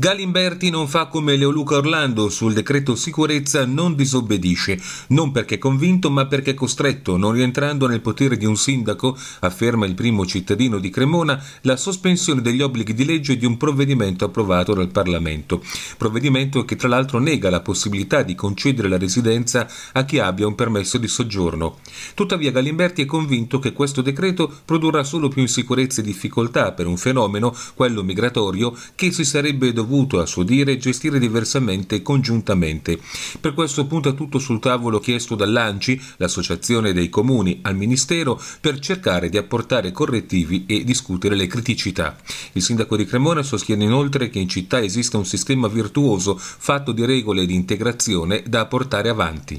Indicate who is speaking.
Speaker 1: Galimberti non fa come Leoluca Orlando, sul decreto sicurezza non disobbedisce, non perché convinto ma perché costretto, non rientrando nel potere di un sindaco, afferma il primo cittadino di Cremona, la sospensione degli obblighi di legge di un provvedimento approvato dal Parlamento, provvedimento che tra l'altro nega la possibilità di concedere la residenza a chi abbia un permesso di soggiorno. Tuttavia Galimberti è convinto che questo decreto produrrà solo più insicurezza e difficoltà per un fenomeno, quello migratorio, che si sarebbe dovuto dovuto, a suo dire, gestire diversamente e congiuntamente. Per questo punta tutto sul tavolo chiesto dall'ANCI, l'Associazione dei Comuni, al Ministero per cercare di apportare correttivi e discutere le criticità. Il sindaco di Cremona sostiene inoltre che in città esiste un sistema virtuoso fatto di regole di integrazione da portare avanti.